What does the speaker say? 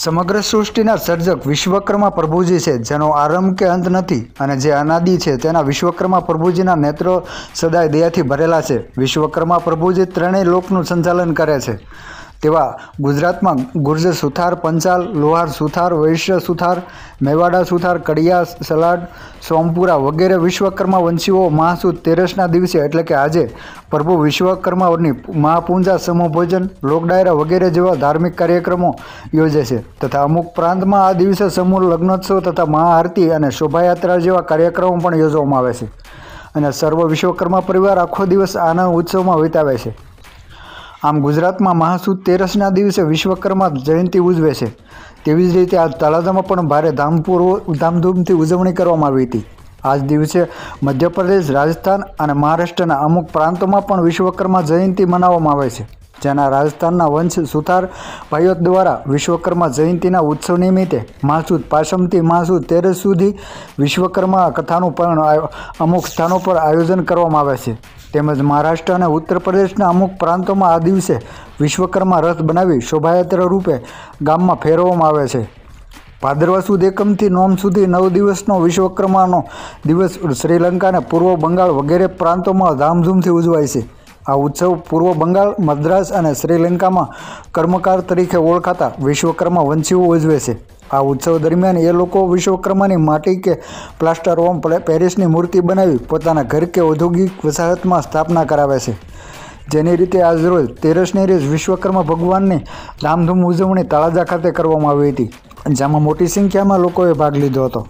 સમગ્ર સૃષ્ટિના સર્જક વિશ્વકર્મા પ્રભુજી છે જેનો આરંભ કે અંત નથી અને જે અનાદિ છે તેના વિશ્વકર્મા પ્રભુજીના નેત્રો સદાય દયાથી ભરેલા છે વિશ્વકર્મા પ્રભુજી ત્રણેય લોકનું સંચાલન કરે છે તેવા ગુજરાતમાં ગુર્જ સુથાર પંચાલ લોહાર સુથાર વૈશ્ય સુથાર મેવાડા સુથાર કડિયા સલાડ સોમપુરા વગેરે વિશ્વકર્મા વંશીઓ મહાસુદ તેરસના દિવસે એટલે કે આજે પ્રભુ વિશ્વકર્માઓની મહાપૂંજા સમૂહ ભોજન લોકડાયરા વગેરે જેવા ધાર્મિક કાર્યક્રમો યોજે છે તથા અમુક પ્રાંતમાં આ દિવસે સમૂહ લગ્નોત્સવ તથા મહાઆરતી અને શોભાયાત્રા જેવા કાર્યક્રમો પણ યોજવામાં આવે છે અને સર્વ વિશ્વકર્મા પરિવાર આખો દિવસ આનંદ ઉત્સવમાં વિતાવે છે આમ ગુજરાતમાં મહાસુદ તેરસના દિવસે વિશ્વકર્મા જયંતિ ઉજવે છે તેવી જ રીતે આ તળાજામાં પણ ભારે ધામપૂર્વ ધામધૂમથી ઉજવણી કરવામાં આવી હતી આજ દિવસે મધ્યપ્રદેશ રાજસ્થાન અને મહારાષ્ટ્રના અમુક પ્રાંતોમાં પણ વિશ્વકર્મા જયંતિ મનાવવામાં આવે છે જેના રાજસ્થાનના વંશ સુથાર ભાઈઓ દ્વારા વિશ્વકર્મા જયંતિના ઉત્સવ નિમિત્તે માસુદ પાસમથી માસુદ તેરસ સુધી વિશ્વકર્મા કથાનું પણ અમુક સ્થાનો પર આયોજન કરવામાં આવે છે તેમજ મહારાષ્ટ્ર અને ઉત્તર પ્રદેશના અમુક પ્રાંતોમાં આ દિવસે વિશ્વકર્મા રથ બનાવી શોભાયાત્રા રૂપે ગામમાં ફેરવવામાં આવે છે ભાદરવા સુદ એકમથી નોમ સુધી નવ દિવસનો વિશ્વકર્માનો દિવસ શ્રીલંકા અને પૂર્વ બંગાળ વગેરે પ્રાંતોમાં ધામધૂમથી ઉજવાય છે આ ઉત્સવ પૂર્વ બંગાળ મદ્રાસ અને શ્રીલંકામાં કર્મકાર તરીકે ઓળખાતા વિશ્વકર્મા વંશીઓ ઉજવે છે આ ઉત્સવ દરમિયાન એ લોકો વિશ્વકર્માની માટી કે પ્લાસ્ટર ઓમ પેરિસની મૂર્તિ બનાવી પોતાના ઘર કે ઔદ્યોગિક વસાહતમાં સ્થાપના કરાવે છે જેની રીતે આજરોજ તેરસની રેસ વિશ્વકર્મા ભગવાનની ધામધૂમ ઉજવણી તળાજા ખાતે કરવામાં આવી હતી જેમાં મોટી સંખ્યામાં લોકોએ ભાગ લીધો હતો